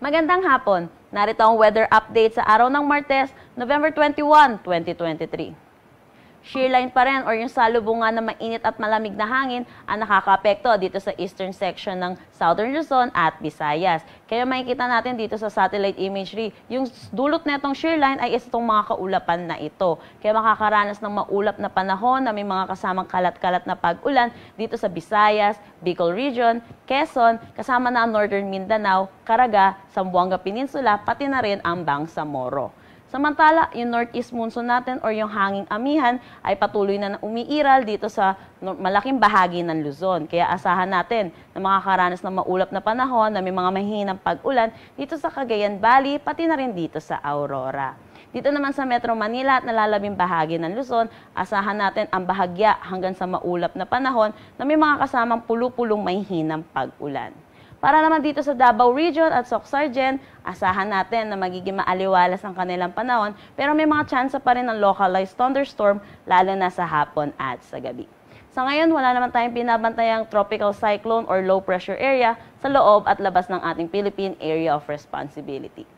Magandang hapon! Narito ang weather update sa araw ng Martes, November 21, 2023 shear line pa rin or yung salubungan ng mainit at malamig na hangin ang nakakapekto dito sa eastern section ng Southern Luzon at Visayas. Kaya makikita natin dito sa satellite imagery, yung dulot na itong shear line ay isa itong mga kaulapan na ito. Kaya makakaranas ng maulap na panahon na may mga kasamang kalat-kalat na pag-ulan dito sa Visayas, Bicol Region, Quezon, kasama na ang Northern Mindanao, Caraga, Sambuanga Peninsula, pati na rin ang Bangsamoro. Samantala, yung northeast monsoon natin or yung hanging amihan ay patuloy na umiiral dito sa malaking bahagi ng Luzon. Kaya asahan natin na makakaranas ng maulap na panahon na may mga mahinang pag-ulan dito sa Cagayan Valley pati na rin dito sa Aurora. Dito naman sa Metro Manila at nalalabing bahagi ng Luzon, asahan natin ang bahagya hanggang sa maulap na panahon na may mga kasamang pulupulong may pag-ulan. Para naman dito sa Davao Region at Soc asahan natin na magiging maaliwalas ang kanilang panahon pero may mga chance pa rin ng localized thunderstorm lalo na sa hapon at sa gabi. Sa ngayon, wala naman tayong pinabantayang tropical cyclone or low pressure area sa loob at labas ng ating Philippine Area of Responsibility.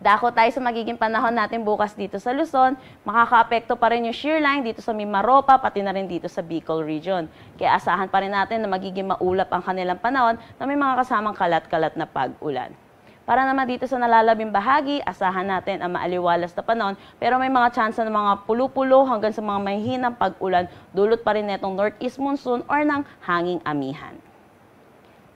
Dako tayo sa magiging panahon natin bukas dito sa Luzon, makakaapekto pa rin yung shear line dito sa Mimaropa, pati na rin dito sa Bicol region. Kaya asahan pa rin natin na magiging maulap ang kanilang panahon na may mga kasamang kalat-kalat na pag-ulan. Para naman dito sa nalalabing bahagi, asahan natin ang maaliwalas na panahon pero may mga tsansa ng mga pulo-pulo hanggang sa mga mahihinang pag-ulan, dulot pa rin netong northeast monsoon or ng hanging amihan.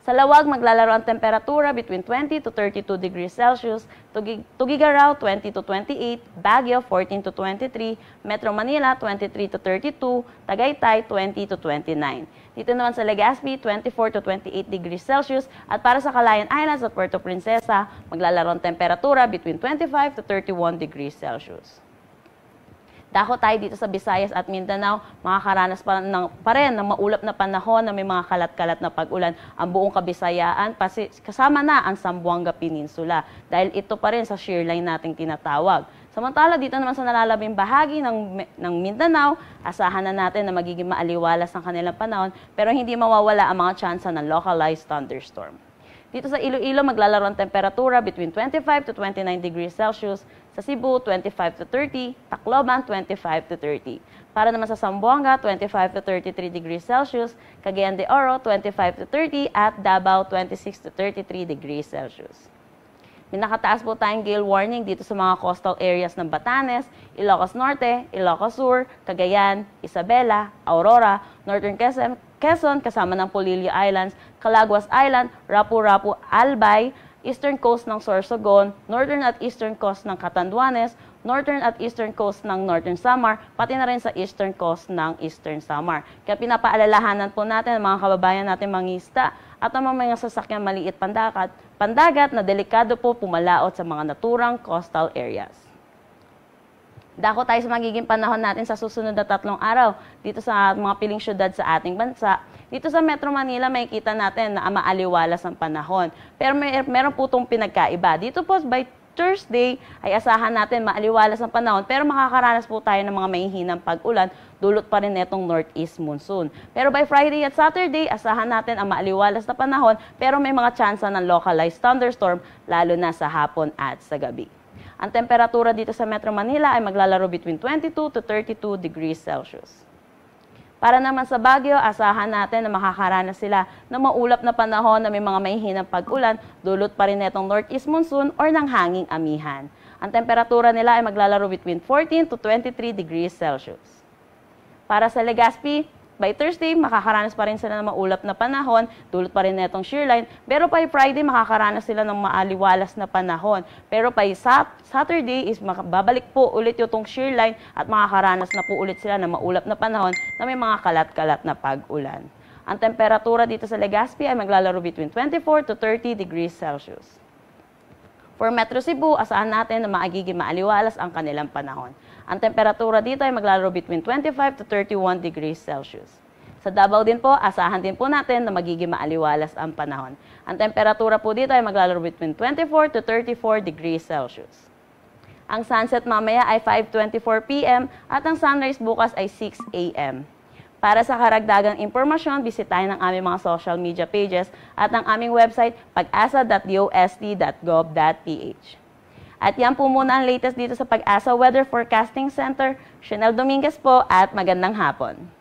Sa lawag, maglalaro ang temperatura between 20 to 32 degrees Celsius, Tugig Tugigaraw 20 to 28, Baguio 14 to 23, Metro Manila 23 to 32, Tagaytay 20 to 29. Dito naman sa Legazpi 24 to 28 degrees Celsius at para sa Calayan Islands at Puerto Princesa, maglalaro ang temperatura between 25 to 31 degrees Celsius. Dako tayo dito sa Visayas at Mindanao, makakaranas pa, ng, pa rin ng maulap na panahon na may mga kalat-kalat na pag-ulan ang buong kabisayaan, pasi, kasama na ang Sambuanga Peninsula dahil ito pa rin sa shear line nating tinatawag. Samantala dito naman sa nalalabing bahagi ng, ng Mindanao, asahan na natin na magiging maaliwalas ang kanilang panahon pero hindi mawawala ang mga tsansa ng localized thunderstorm. Dito sa Iloilo, maglalaro ang temperatura between 25 to 29 degrees Celsius. Sa Cebu, 25 to 30. Tacloban, 25 to 30. Para naman sa Sambuanga, 25 to 33 degrees Celsius. Cagayan de Oro, 25 to 30. At Davao, 26 to 33 degrees Celsius. May nakataas po tayong gale warning dito sa mga coastal areas ng Batanes, Ilocos Norte, Ilocos Sur, Cagayan, Isabela, Aurora, Northern Quezon, Quezon kasama ng Polillo Islands, Calaguas Island, Rapu-Rapu, Albay, Eastern Coast ng Sorsogon, Northern at Eastern Coast ng Catanduanes, northern at eastern coast ng northern Samar, pati na rin sa eastern coast ng eastern Samar. Kaya pinapaalalahanan po natin ang mga kababayan natin mangista at ang mga, sasakyan maliit pandagat, pandagat na delikado po pumalaot sa mga naturang coastal areas. Dako tayo sa magiging panahon natin sa susunod na tatlong araw dito sa mga piling syudad sa ating bansa. Dito sa Metro Manila, may kita natin na maaliwalas ang panahon. Pero may, meron po itong pinagkaiba. Dito po by Thursday ay asahan natin maaliwalas ang panahon pero makakaranas po tayo ng mga mahihinang pag-ulan dulot pa rin netong northeast monsoon. Pero by Friday at Saturday, asahan natin ang maaliwalas na panahon pero may mga tsansa ng localized thunderstorm lalo na sa hapon at sa gabi. Ang temperatura dito sa Metro Manila ay maglalaro between 22 to 32 degrees Celsius. Para naman sa Baguio, asahan natin na makakaranas sila ng maulap na panahon na may mga mahihinang pag-ulan, dulot pa rin netong northeast monsoon or ng hanging amihan. Ang temperatura nila ay maglalaro between 14 to 23 degrees Celsius. Para sa Legazpi, by Thursday, makakaranas pa rin sila ng maulap na panahon, dulot pa rin netong shear line. Pero by Friday, makakaranas sila ng maaliwalas na panahon. Pero by Saturday, is babalik po ulit yung shear line at makakaranas na po ulit sila ng maulap na panahon na may mga kalat-kalat na pag-ulan. Ang temperatura dito sa Legazpi ay maglalaro between 24 to 30 degrees Celsius. For Metro Cebu, asahan natin na maagiging maaliwalas ang kanilang panahon. Ang temperatura dito ay maglalaro between 25 to 31 degrees Celsius. Sa Davao din po, asahan din po natin na magiging maaliwalas ang panahon. Ang temperatura po dito ay maglalaro between 24 to 34 degrees Celsius. Ang sunset mamaya ay 5.24 p.m. at ang sunrise bukas ay 6 a.m. Para sa karagdagang impormasyon, bisitahin ang aming mga social media pages at ang aming website pag At yan po muna ang latest dito sa Pag-asa Weather Forecasting Center. Chanel Dominguez po at magandang hapon.